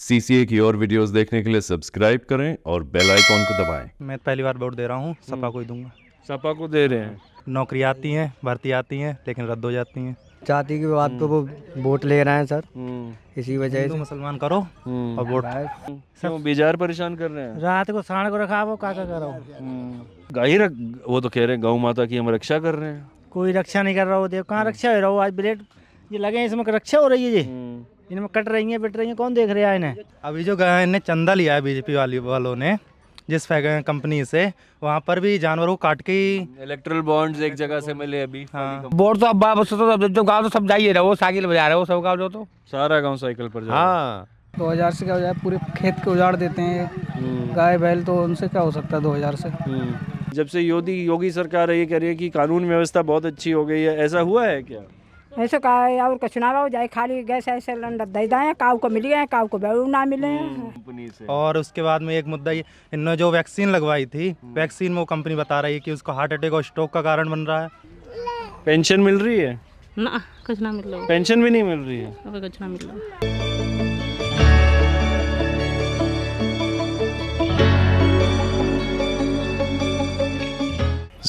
CCA की और videos देखने के लिए सब्सक्राइब करें और बेल आइकॉन को दबाएं मैं पहली बार वोट दे रहा हूँ सपा हम्म। को ही दूंगा सपा को दे रहे हैं नौकरी आती है भर्ती आती है लेकिन रद्द हो जाती है जाति की बात तो वो वोट ले रहे हैं सर हम्म। इसी वजह से मुसलमान करो हम्म। और वोट सब बेजार परेशान कर रहे हैं रात को साढ़ को रखा वो का करो गाय रख वो तो कह रहे हैं गौ माता की हम रक्षा कर रहे हैं कोई रक्षा नहीं कर रहा हो देव कहाँ रक्षा हो रहा हो आज ब्लेड ये लगे इसमें रक्षा हो रही है जी इनमें कट रही हैं पिट रही हैं कौन देख रहा है इन्हें अभी जो गए इन्हें चंदा लिया है बीजेपी वाली वालों ने जिस कंपनी से वहाँ पर भी जानवरों को काट के इलेक्ट्रल बॉन्ड एक जगह से मिले अभी हाँ बोर्ड तो अब वापस तो गाँव तो सब जाइए रहो साइकिल बजा रहे हो सब गाँव जो तो सारा गाँव साइकिल पर हाँ दो हज़ार से क्या हो जाए पूरे खेत के उजाड़ देते हैं हम्म। गाय बैल तो उनसे क्या हो सकता है दो हज़ार से हम्म। जब से योगी योगी सरकार ये कह रही है कि कानून व्यवस्था बहुत अच्छी हो गई है ऐसा हुआ है क्या ऐसे का और कचुनावा हो जाए खाली गैस ऐसे दे दें काव को मिली है काव को बैरू ना मिले हम्म, और उसके बाद में एक मुद्दा ये इन्होंने जो वैक्सीन लगवाई थी हम्म। वैक्सीन वो कंपनी बता रही है कि उसको हार्ट अटैक और स्ट्रोक का कारण बन रहा है पेंशन मिल रही है ना कुछ ना मिल रहा पेंशन भी नहीं मिल रही है कुछ ना मिल रहा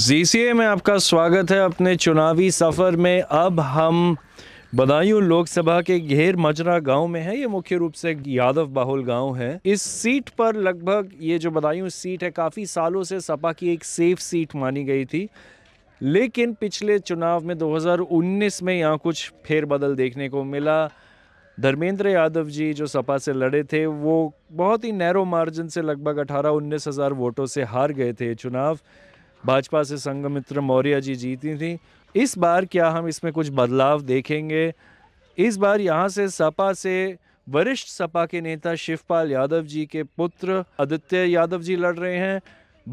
जीसीए में आपका स्वागत है अपने चुनावी सफ़र में अब हम बदायूं लोकसभा के घेर मजरा गांव में है ये मुख्य रूप से यादव बाहुल गांव है इस सीट पर लगभग ये जो बदायूं सीट है काफ़ी सालों से सपा की एक सेफ सीट मानी गई थी लेकिन पिछले चुनाव में 2019 में यहाँ कुछ फेरबदल देखने को मिला धर्मेंद्र यादव जी जो सपा से लड़े थे वो बहुत ही नैरो मार्जिन से लगभग अठारह उन्नीस हज़ार वोटों से हार गए थे चुनाव भाजपा से संगमित्र मौर्य जी जीती थी इस बार क्या हम इसमें कुछ बदलाव देखेंगे इस बार यहाँ से सपा से वरिष्ठ सपा के नेता शिवपाल यादव जी के पुत्र आदित्य यादव जी लड़ रहे हैं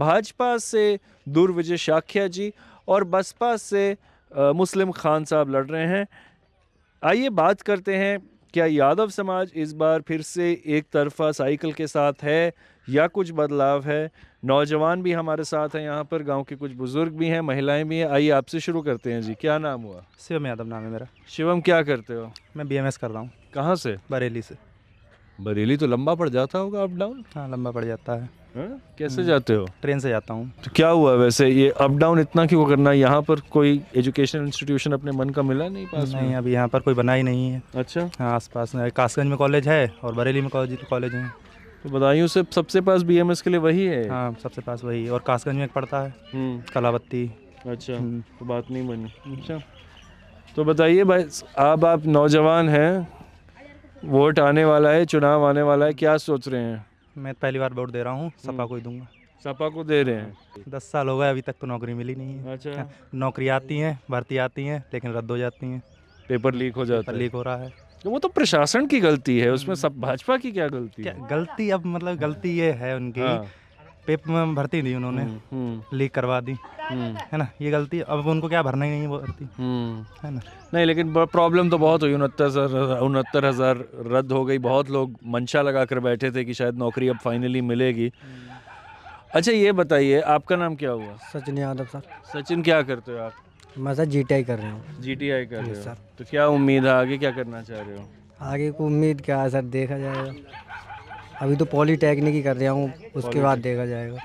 भाजपा से दुर्विजय शाख्या जी और बसपा से मुस्लिम खान साहब लड़ रहे हैं आइए बात करते हैं क्या यादव समाज इस बार फिर से एक तरफा साइकिल के साथ है या कुछ बदलाव है नौजवान भी हमारे साथ हैं यहाँ पर गांव के कुछ बुजुर्ग भी हैं महिलाएं भी हैं आइए आपसे शुरू करते हैं जी क्या नाम हुआ शिवम यादव नाम है मेरा शिवम क्या करते हो मैं बी कर रहा हूँ कहाँ से बरेली से बरेली तो लंबा पड़ जाता होगा अप डाउन हाँ लंबा पड़ जाता है है? हाँ? कैसे जाते हो ट्रेन से जाता हूँ तो क्या हुआ वैसे ये अप डाउन इतना क्यों करना है यहाँ पर कोई एजुकेशनल इंस्टीट्यूशन अपने मन का मिला नहीं पास नहीं में? अभी यहाँ पर कोई बना ही नहीं है अच्छा हाँ आस पास में कासगंज में कॉलेज है और बरेली में कॉलेज कॉलेज है तो बदायूं से सबसे पास बी के लिए वही है हाँ सबसे पास वही है और कासगंज में एक पड़ता है हम्म। कलावत्ती अच्छा हम्म। तो बात नहीं बनी अच्छा तो बताइए भाई अब आप नौजवान हैं वोट आने वाला है चुनाव आने वाला है क्या सोच रहे हैं मैं तो पहली बार वोट दे रहा हूँ हम्म। सपा को ही दूंगा सपा को दे रहे हैं दस साल हो गए अभी तक तो नौकरी मिली नहीं है अच्छा नौकरी आती है भर्ती आती है लेकिन रद्द हो जाती है पेपर लीक हो जाता है लीक हो रहा है तो वो तो प्रशासन की गलती है उसमें हम्म। सब भाजपा की क्या गलती है गलती अब मतलब गलती ये है उनकी हाँ। पेपर में भर्ती दी उन्होंने हम्म, हम्म। लीक करवा दी हम्म। है ना ये गलती अब उनको क्या भरना ही नहीं भरती है ना नहीं लेकिन प्रॉब्लम तो बहुत हुई उनहत्तर उनहत्तर हज़ार रद्द हो गई बहुत लोग मंशा लगा कर बैठे थे कि शायद नौकरी अब फाइनली मिलेगी अच्छा ये बताइए आपका नाम क्या हुआ सचिन यादव सर सचिन क्या करते हो आप मैं सर जी टी आई कर रहे हूँ जी टी आई कर रहे हो तो क्या उम्मीद है आगे क्या करना चाह रहे हो आगे को उम्मीद क्या है सर देखा जाएगा अभी तो पॉलीटेक्निक ही कर रहा हूँ उसके बाद देखा जाएगा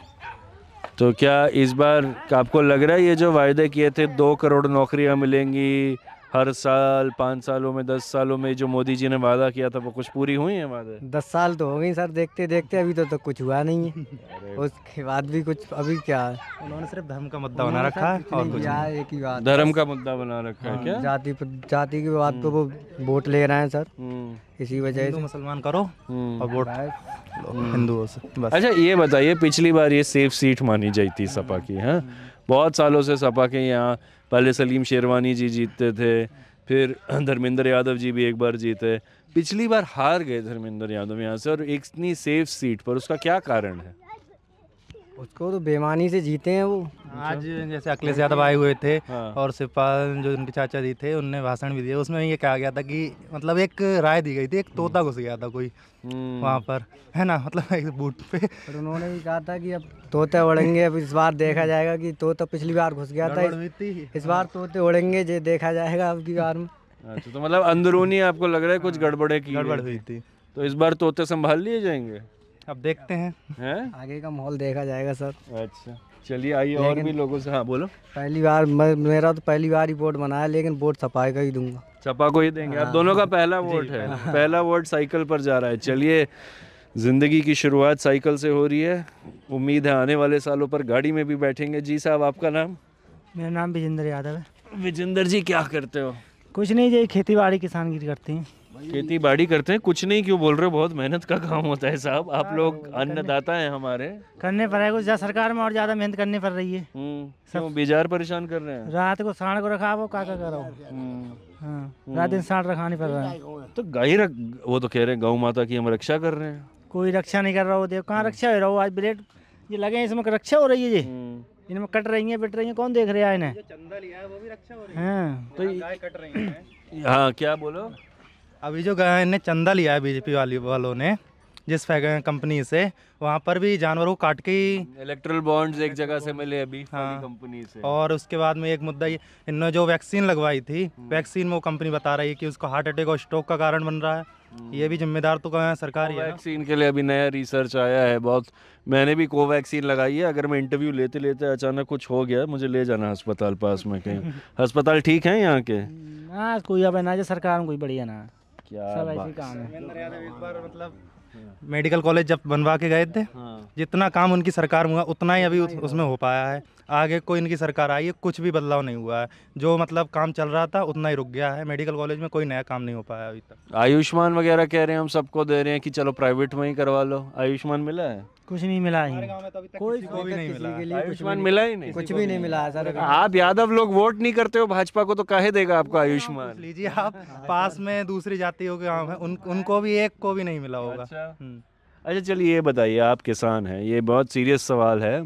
तो क्या इस बार आपको लग रहा है ये जो वायदे किए थे दो करोड़ नौकरियाँ मिलेंगी हर साल पाँच सालों में दस सालों में जो मोदी जी ने वादा किया था वो कुछ पूरी हुई है वादे दस साल तो हो गई सर देखते देखते अभी तो, तो कुछ हुआ नहीं है उसके बाद भी कुछ अभी क्या उन्होंने सिर्फ धर्म का मुद्दा बना रखा है और कुछ एक ही बात धर्म का मुद्दा बना रखा है हाँ, क्या जाति जाति की बात तो वो वोट ले रहे हैं सर हम्म। इसी वजह से मुसलमान करो हम्म। और वोट हिंदुओं से अच्छा ये बताइए पिछली बार ये सेफ सीट मानी जाती सपा की है हाँ? बहुत सालों से सपा के यहाँ पहले सलीम शेरवानी जी जीतते थे फिर धर्मेंद्र यादव जी भी एक बार जीते पिछली बार हार गए धर्मेंद्र यादव यहाँ से और एक इतनी सेफ सीट पर उसका क्या कारण है उसको तो बेमानी से जीते हैं वो हाँ, आज जैसे अखिलेश यादव आए हुए थे हाँ। और शिवपाल जो उनके चाचा जी थे उनने भाषण भी दिया उसमें ये कहा गया था कि मतलब एक राय दी गई थी एक तोता हम्म। घुस गया था कोई हम्म। वहाँ पर है ना मतलब एक बूट पे और उन्होंने भी कहा था कि अब तोते उड़ेंगे अब इस बार देखा जाएगा कि तोता पिछली बार घुस गया था इस बार तोते उड़ेंगे जो देखा जाएगा अब की बार में अच्छा तो मतलब अंदरूनी आपको लग रहा है कुछ हाँ, गड़बड़े की गड़बड़ हुई थी तो इस बार तोते संभाल लिए जाएंगे अब देखते हैं है? आगे का माहौल देखा जाएगा सर अच्छा चलिए आइए और भी लोगों से हाँ बोलो पहली बार मेरा तो पहली बार ही वोट बनाया लेकिन वोट सफाई का ही दूंगा छपा को ही देंगे आप हाँ। दोनों का पहला वोट है पहला वोट साइकिल पर जा रहा है चलिए ज़िंदगी की शुरुआत साइकिल से हो रही है उम्मीद है आने वाले सालों पर गाड़ी में भी बैठेंगे जी साहब आपका नाम मेरा नाम विजेंद्र यादव है विजेंद्र जी क्या करते हो कुछ नहीं जी खेती बाड़ी किसानगिरी करते हैं खेती बाड़ी करते हैं कुछ नहीं क्यों बोल रहे हो बहुत मेहनत का काम होता है साहब आप हाँ, लोग अन्नदाता हैं हमारे करने पड़ रहा है सरकार में और ज्यादा मेहनत करनी पड़ रही है हम्म, सब बेजार परेशान कर रहे हैं रात को साढ़ को रखा वो क्या करो हम्म, हाँ, हम्म। रात दिन साढ़ रखानी पड़ रहा है तो गाय रख वो तो कह रहे हैं गौ माता की हम रक्षा कर रहे हैं कोई रक्षा नहीं कर रहा हो देव कहाँ रक्षा हो रहा हो आज ब्लेड ये लगे हैं इसमें रक्षा हो रही है जी इनमें कट रही है बिट रही है कौन देख रहे हैं इन्हें चंदा लिया है वो भी रक्षा हो रही है हाँ, हाँ क्या बोलो अभी जो गए ने चंदा लिया है बीजेपी वाली वालों ने जिस कंपनी से वहाँ पर भी जानवरों को काट के इलेक्ट्रल बॉन्ड्स एक जगह से मिले अभी हाँ कंपनी से और उसके बाद में एक मुद्दा ये इन्होंने जो वैक्सीन लगवाई थी वैक्सीन वो कंपनी बता रही है कि उसको हार्ट अटैक और स्ट्रोक का कारण बन रहा है हम्म। ये भी जिम्मेदार तो कहा है सरकार वैक्सीन के लिए अभी नया रिसर्च आया है बहुत मैंने भी कोवैक्सीन लगाई है अगर मैं इंटरव्यू लेते लेते अचानक कुछ हो गया मुझे ले जाना अस्पताल पास में कहीं अस्पताल ठीक है यहाँ के हाँ कोई अब ना सरकार कोई बढ़िया ना काम है मतलब मेडिकल कॉलेज जब बनवा के गए थे हाँ। जितना काम उनकी सरकार में हुआ उतना ही अभी उसमें हो पाया है आगे कोई इनकी सरकार आई है कुछ भी बदलाव नहीं हुआ है जो मतलब काम चल रहा था उतना ही रुक गया है मेडिकल कॉलेज में कोई नया काम नहीं हो पाया अभी तक आयुष्मान वगैरह कह रहे हैं हम सबको दे रहे हैं कि चलो प्राइवेट में ही करवा लो आयुष्मान मिला है कुछ नहीं मिला ही तो कोई को भी तो नहीं मिला आयुष्मान मिला ही नहीं कुछ भी नहीं मिला सर आप यादव लोग वोट नहीं करते हो भाजपा को तो कहे देगा आपको आयुष्मान लीजिए आप पास में दूसरी जाति हो गाँव है उनको भी एक को भी नहीं मिला होगा अच्छा, हम्म। अच्छा चलिए ये बताइए आप किसान हैं ये बहुत सीरियस सवाल है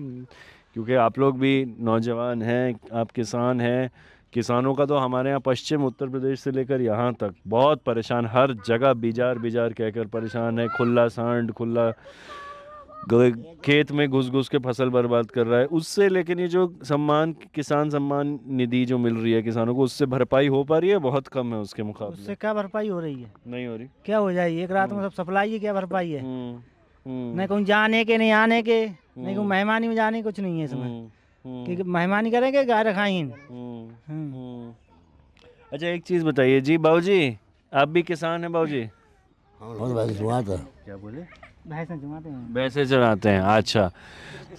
क्योंकि आप लोग भी नौजवान हैं आप किसान हैं किसानों का तो हमारे यहाँ पश्चिम उत्तर प्रदेश से लेकर यहाँ तक बहुत परेशान हर जगह बिजार बिजार कहकर परेशान है खुला सांड खुला खेत में घुस घुस के फसल बर्बाद कर रहा है उससे लेकिन ये जो सम्मान किसान सम्मान निधि जो मिल रही है किसानों को उससे भरपाई हो पा रही है बहुत कम है उसके मुकाबले उससे क्या भरपाई हो रही है नहीं हो रही क्या हो जाएगी एक रात में हम्म। सब सप्लाई है क्या भरपाई है हम्म। न हम्म। कहूँ जाने के नहीं आने के नहीं कहूँ हम्म। मेहमानी में जाने कुछ नहीं है इसमें हम्म, क्योंकि मेहमानी करेंगे गाय रखाइन अच्छा एक चीज़ बताइए जी बाबू जी आप भी किसान है बाबू जी क्या बोले भैंसे चराते हैं हैं अच्छा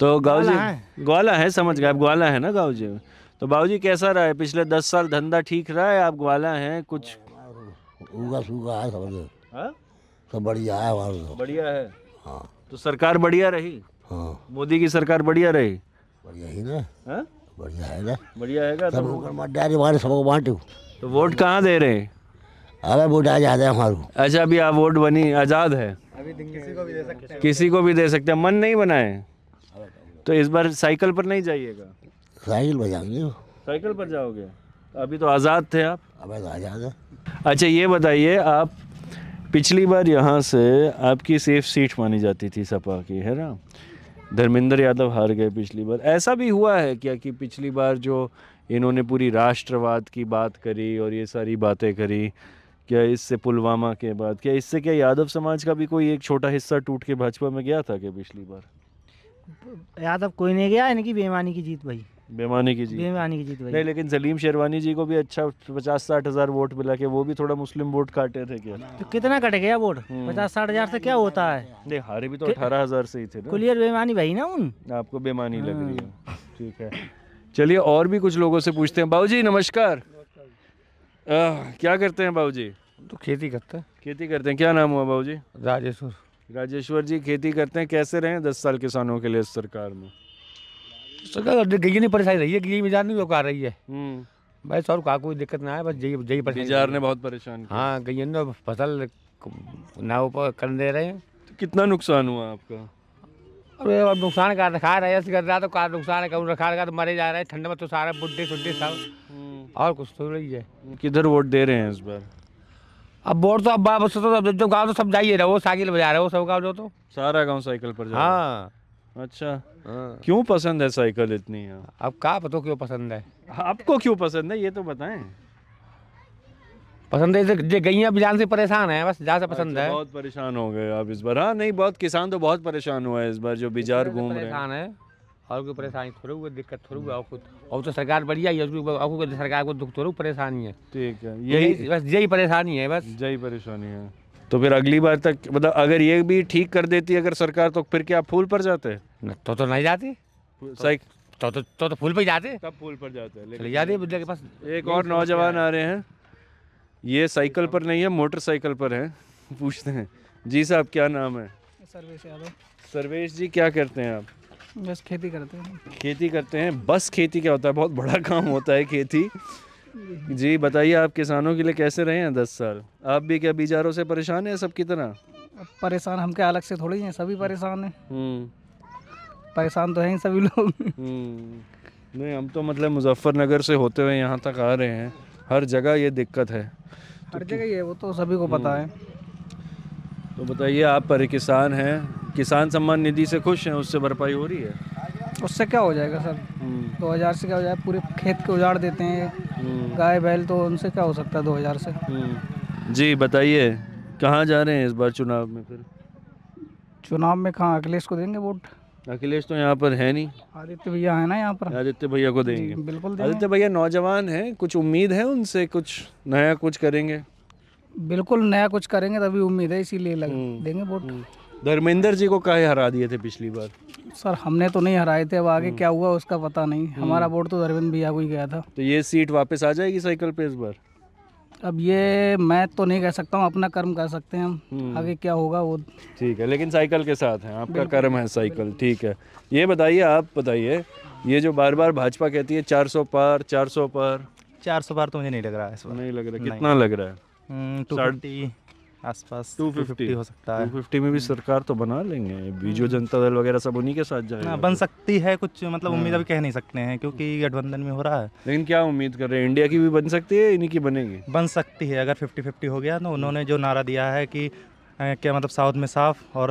तो गाँव जी ग्वाला है समझ गए आप ग्वाला है ना गाँव जी तो बाबू जी कैसा रहा है पिछले दस साल धंधा ठीक रहा है आप ग्वाला हैं कुछ उगा सूगा है हाँ? सब बढ़िया है तो। बढ़िया है हाँ तो सरकार बढ़िया रही हाँ मोदी की सरकार बढ़िया रही बढ़िया ही ना हाँ? बढ़िया है ना बढ़िया है तो सब डायरी हमारे सबको बांटू तो वोट कहाँ दे रहे अरे वोट आजाद है हमारे अच्छा अभी आप वोट बनी आज़ाद है अभी किसी को भी दे सकते हैं किसी को भी दे सकते हैं मन नहीं बनाए तो इस बार साइकिल पर नहीं जाइएगा साइकिल पर जाऊंगी साइकिल पर जाओगे अभी तो आज़ाद थे आप अब आज़ाद है अच्छा ये बताइए आप पिछली बार यहाँ से आपकी सेफ सीट मानी जाती थी सपा की है ना धर्मेंद्र यादव हार गए पिछली बार ऐसा भी हुआ है क्या कि पिछली बार जो इन्होंने पूरी राष्ट्रवाद की बात करी और ये सारी बातें करी क्या इससे पुलवामा के बाद क्या इससे क्या यादव समाज का भी कोई एक छोटा हिस्सा टूट के भाजपा में गया था क्या पिछली बार यादव कोई नहीं गया इनकी बेईमानी की जीत भाई बेमानी की जीत बेमानी की जीत भाई नहीं लेकिन सलीम शेरवानी जी को भी अच्छा पचास साठ हजार वोट मिला के वो भी थोड़ा मुस्लिम वोट काटे थे क्या तो कितना कट गया वोट हम्म। पचास साठ हजार से क्या होता है नहीं हारे भी तो अठारह हजार से ही थे क्लियर बेमानी भाई ना उन आपको बेमानी लग रही है हाँ। ठीक है चलिए और भी कुछ लोगों से पूछते हैं बाबू जी नमस्कार क्या करते हैं बाबू जी तो खेती करते हैं खेती करते हैं क्या नाम हुआ बाबू राजेश्वर राजेश्वर जी खेती करते हैं कैसे रहे दस साल किसानों के लिए सरकार में तो गई नहीं परेशानी रही है गई जान नहीं रोका रही है हम्म। भाई सौर का कोई दिक्कत ना है बस यही यही परेशान ने बहुत परेशान हाँ गई ने फसल ना ऊपर कर दे रहे हैं तो कितना नुकसान हुआ आपका अरे अब नुकसान का रखा रहे कर रहा तो का नुकसान है कौन रखा रखा तो मरे जा रहे हैं ठंड में तो सारे बुढ़े सुड्ढे सब हम्म। और कुछ तो रही है किधर वोट दे रहे हैं इस बार अब वोट तो अब बस तो जो गाँव तो सब जाइए रहे वो साइकिल बजा रहे हो सब गाँव जो तो सारा गाँव साइकिल पर हाँ अच्छा आ, हाँ। क्यों पसंद है साइकिल इतनी है? अब का पता क्यों पसंद है आपको क्यों पसंद है ये तो बताएं पसंद है जो गैया भी जान से परेशान है बस जहाँ से पसंद अच्छा, है बहुत परेशान हो गए आप इस बार हाँ नहीं बहुत किसान तो बहुत परेशान हुआ है इस बार जो बिजार तो घूम रहे हैं है और कोई परेशानी थोड़ी हुआ दिक्कत थोड़ी हुआ और और तो सरकार बढ़िया ही है सरकार को दुख थोड़ी परेशानी है ठीक है यही बस यही परेशानी है बस यही परेशानी है तो फिर अगली बार तक मतलब अगर ये भी ठीक कर देती अगर सरकार तो फिर क्या फूल पर जाते तो तो नहीं जाती सही तो तो तो, तो फूल पर जाते तब फूल पर जाते हैं लेकिन बुद्धा के पास एक और नौजवान आ रहे हैं ये साइकिल पर नहीं है मोटरसाइकिल पर है पूछते हैं जी साहब क्या नाम है सर्वेश यादव सर्वेश जी क्या करते हैं आप बस खेती करते हैं खेती करते हैं बस खेती क्या होता है बहुत बड़ा काम होता है खेती जी बताइए आप किसानों के लिए कैसे रहे हैं दस साल आप भी क्या बीजारों से परेशान हैं सबकी तरह परेशान हम क्या अलग से थोड़ी हैं सभी परेशान हैं हम्म। परेशान तो हैं सभी लोग हम्म। नहीं हम तो मतलब मुजफ्फरनगर से होते हुए यहाँ तक आ रहे हैं हर जगह ये दिक्कत है तो हर तो जगह ये वो तो सभी को पता है हम्म। तो बताइए आप पर किसान हैं किसान सम्मान निधि से खुश हैं उससे भरपाई हो रही है उससे क्या हो जाएगा सर हम्म। दो हज़ार से क्या हो जाएगा पूरे खेत के उजाड़ देते हैं हम्म। गाय बैल तो उनसे क्या हो सकता है दो हज़ार से हम्म। जी बताइए कहाँ जा रहे हैं इस बार चुनाव में फिर चुनाव में कहाँ अखिलेश को देंगे वोट अखिलेश तो यहाँ पर है नहीं आदित्य भैया है ना यहाँ पर आदित्य भैया को देंगे बिल्कुल आदित्य भैया नौजवान है कुछ उम्मीद है उनसे कुछ नया कुछ करेंगे बिल्कुल नया कुछ करेंगे तभी उम्मीद है इसीलिए लग देंगे वोट धर्मेंद्र जी को कहे हरा दिए थे पिछली बार सर हमने तो नहीं हराए थे अब आगे हम्म। क्या हुआ उसका पता नहीं हम्म। हमारा वोट तो अरविंद भैया को ही गया था तो ये सीट वापस आ जाएगी साइकिल पे इस बार अब ये मैं तो नहीं कह सकता हूँ अपना कर्म कर सकते हैं हम हम्म। आगे क्या होगा वो ठीक है लेकिन साइकिल के साथ है आपका कर्म है साइकिल ठीक है ये बताइए आप बताइए ये जो बार बार भाजपा कहती है चार सौ पार सौ पार सौ पार तो मुझे नहीं लग रहा है नहीं लग रहा कितना लग रहा है आसपास टू फिफ्टी हो सकता है फिफ्टी में भी हम्म। सरकार तो बना लेंगे बीजू हम्म। जनता दल वगैरह सब उन्हीं के साथ जाएगा हाँ, तो। बन सकती है कुछ मतलब उम्मीद हाँ। अभी कह नहीं सकते हैं क्योंकि हम्म। गठबंधन में हो रहा है लेकिन क्या उम्मीद कर रहे हैं इंडिया की भी बन सकती है इन्हीं की बनेगी बन सकती है अगर फिफ्टी फिफ्टी हो गया तो उन्होंने जो नारा दिया है कि क्या मतलब साउथ में साफ और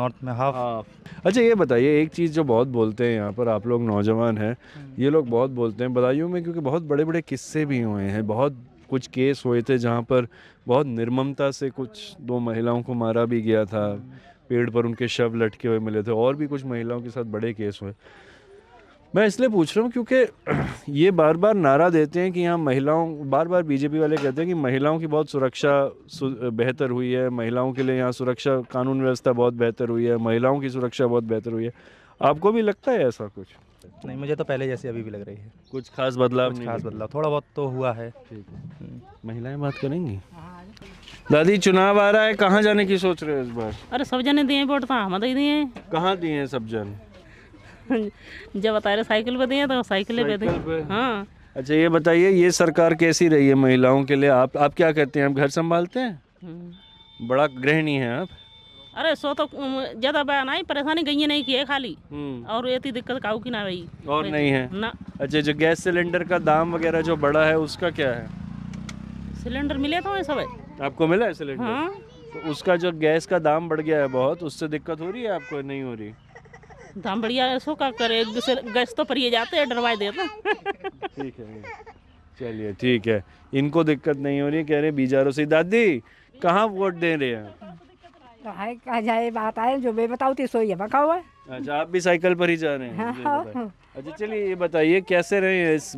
नॉर्थ में हाफ अच्छा ये बताइए एक चीज़ जो बहुत बोलते हैं यहाँ पर आप लोग नौजवान हैं ये लोग बहुत बोलते हैं बदायूं में क्योंकि बहुत बड़े बड़े किस्से भी हुए हैं बहुत कुछ केस हुए थे जहाँ पर बहुत निर्ममता से कुछ दो महिलाओं को मारा भी गया था पेड़ पर उनके शव लटके हुए मिले थे और भी कुछ महिलाओं के साथ बड़े केस हुए मैं इसलिए पूछ रहा हूँ क्योंकि ये बार बार नारा देते हैं कि यहाँ महिलाओं बार बार बीजेपी वाले कहते हैं कि महिलाओं की बहुत सुरक्षा सु, बेहतर हुई है महिलाओं के लिए यहाँ सुरक्षा कानून व्यवस्था बहुत बेहतर हुई है महिलाओं की सुरक्षा बहुत बेहतर हुई है आपको भी लगता है ऐसा कुछ सकते तो नहीं मुझे तो पहले जैसी अभी भी लग रही है कुछ खास बदलाव कुछ खास बदलाव थोड़ा बहुत तो हुआ है ठीक है महिलाएं बात करेंगी दादी चुनाव आ रहा है कहाँ जाने की सोच रहे हो इस बार अरे सब जने दिए वोट तो हम तो ही दिए कहाँ दिए हैं सब जन जब बता रहे साइकिल पे दिए तो साइकिल पे दिए हाँ अच्छा ये बताइए ये सरकार कैसी रही है महिलाओं के लिए आप आप क्या कहते हैं आप घर संभालते हैं हम्म। बड़ा गृहिणी है आप अरे सो तो ज्यादा बयान आई परेशानी गई नहीं की है खाली हम्म। और ये दिक्कत काउ की ना भाई और नहीं है ना अच्छा जो गैस सिलेंडर का दाम वगैरह जो बड़ा है उसका क्या है सिलेंडर मिले तो सब आपको मिला है सिलेंडर हाँ? तो उसका जो गैस का दाम बढ़ गया है बहुत उससे दिक्कत हो रही है आपको नहीं हो रही दाम बढ़िया है सो का करे एक दूसरे गैस तो पर जाते हैं डरवाए देते ठीक है चलिए ठीक है इनको दिक्कत नहीं हो रही कह रहे बीजारो से दादी कहाँ वोट दे रहे हैं तो है कहा जाए बात आए जो मैं बताऊँ थी सोई मका हुआ अच्छा आप भी साइकिल पर ही जा रहे हैं हाँ।, हाँ। अच्छा चलिए ये बताइए कैसे रहे हैं इस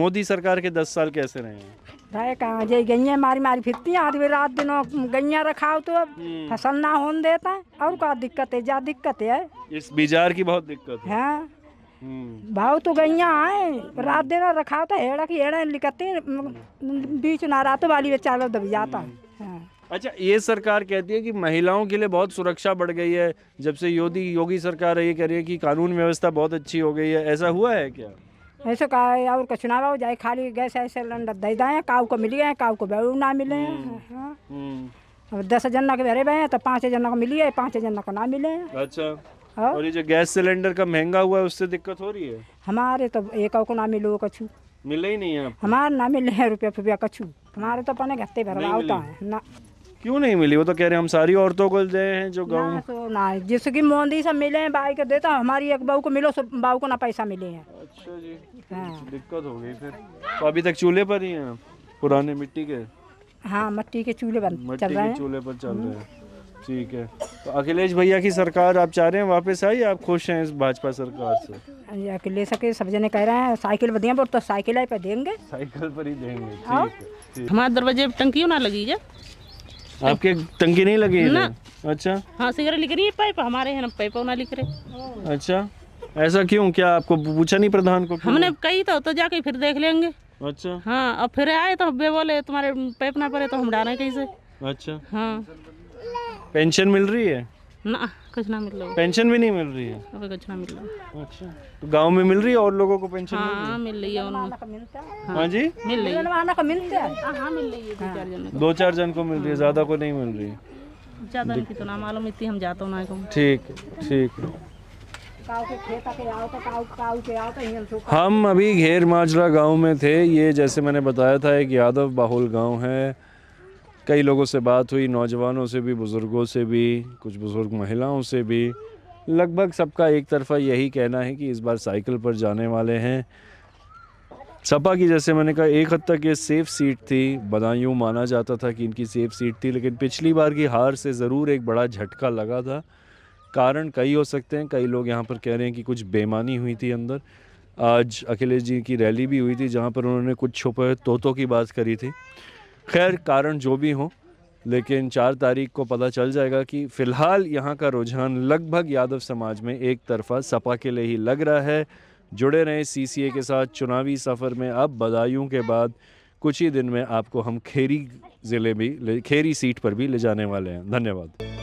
मोदी सरकार के दस साल कैसे रहे हैं भाई कहाँ गैया मारी मारी फिरती आदमी रात दिनों गैया रखाओ तो अब हम्म। फसल ना होने देता है और क्या दिक्कत है ज्यादा दिक्कत है इस बीजार की बहुत दिक्कत है हाँ हम्म। भाव तो गैया आए रात दिन रखाओ तो हेड़ा की हेड़ा निकलते हम्म। बीच ना रातों वाली बेचारा दब जाता है हाँ। अच्छा ये सरकार कहती है कि महिलाओं के लिए बहुत सुरक्षा बढ़ गई है जब से योगी योगी सरकार ये कह रही है कि कानून व्यवस्था बहुत अच्छी हो गई है ऐसा हुआ है क्या ऐसा कहा है और कचुनावा हो जाए खाली गैस ऐसे दे दाए काव को गए हैं काव को बैरू ना मिले हम्म, हाँ। हम्म। अब दस जना के भरे हुए हैं तो पाँच जना को मिली है पाँच जना को ना मिले हैं अच्छा हाँ? और ये जो गैस सिलेंडर का महंगा हुआ है उससे दिक्कत हो रही है हमारे तो एक को ना मिलो कछु मिले ही नहीं है हमारे ना मिले हैं रुपया फुपया कछु हमारे तो अपने घत्ते भरवा होता है ना क्यों नहीं मिली वो तो कह रहे हैं हम सारी औरतों को दे हैं जो गाँव ना, तो ना जैसे कि मोदी सब मिले हैं भाई के देता हमारी एक बहू को मिलो सब बहू को ना पैसा मिले हैं अच्छा जी हाँ। दिक्कत हो गई फिर तो अभी तक चूल्हे पर ही हैं पुराने मिट्टी के हाँ मिट्टी के चूल्हे पर मिट्टी के चूल्हे पर चल हम्म। रहे हैं ठीक है तो अखिलेश भैया की सरकार आप चाह रहे हैं वापस आई आप खुश हैं इस भाजपा सरकार से अखिलेश के सब जने कह रहे हैं साइकिल बढ़िया पर तो साइकिल पर देंगे साइकिल पर ही देंगे हाँ। ठीक है हमारे दरवाजे पर टंकी ना लगी है आपके टंकी नहीं लगी ना अच्छा हाँ सिगरेट लिख रही है पाइप हमारे हैं पाइप ना लिख रहे अच्छा ऐसा क्यों क्या आपको पूछा नहीं प्रधान को हमने कही तो तो जाके फिर देख लेंगे अच्छा हाँ अब फिर आए तो बे बोले तुम्हारे पाइप ना पड़े तो हम डाले कहीं से अच्छा हाँ पेंशन मिल रही है ना कुछ ना मिल रहा पेंशन भी नहीं मिल रही है अबे कुछ ना मिल रहा अच्छा तो गांव में मिल रही है और लोगों को पेंशन हाँ मिल रही है उनको हाँ।, हाँ जी मिल रही है हाँ, हाँ, दो चार जन को मिल रही है ज्यादा को नहीं मिल रही है ज्यादा की तो ना मालूम इतनी हम जाता ना ठीक ठीक तो तो हम अभी घेर माजरा गांव में थे ये जैसे मैंने बताया था एक यादव बाहुल गांव है कई लोगों से बात हुई नौजवानों से भी बुज़ुर्गों से भी कुछ बुज़ुर्ग महिलाओं से भी लगभग सबका एक तरफा यही कहना है कि इस बार साइकिल पर जाने वाले हैं सपा की जैसे मैंने कहा एक हद तक ये सेफ सीट थी बदायूँ माना जाता था कि इनकी सेफ सीट थी लेकिन पिछली बार की हार से ज़रूर एक बड़ा झटका लगा था कारण कई हो सकते हैं कई लोग यहाँ पर कह रहे हैं कि कुछ बेमानी हुई थी अंदर आज अखिलेश जी की रैली भी हुई थी जहाँ पर उन्होंने कुछ छुपे तोतों की बात करी थी खैर कारण जो भी हों लेकिन चार तारीख को पता चल जाएगा कि फ़िलहाल यहाँ का रुझान लगभग यादव समाज में एक तरफा सपा के लिए ही लग रहा है जुड़े रहे सीसीए के साथ चुनावी सफ़र में अब बदायूं के बाद कुछ ही दिन में आपको हम खेरी ज़िले भी खेरी सीट पर भी ले जाने वाले हैं धन्यवाद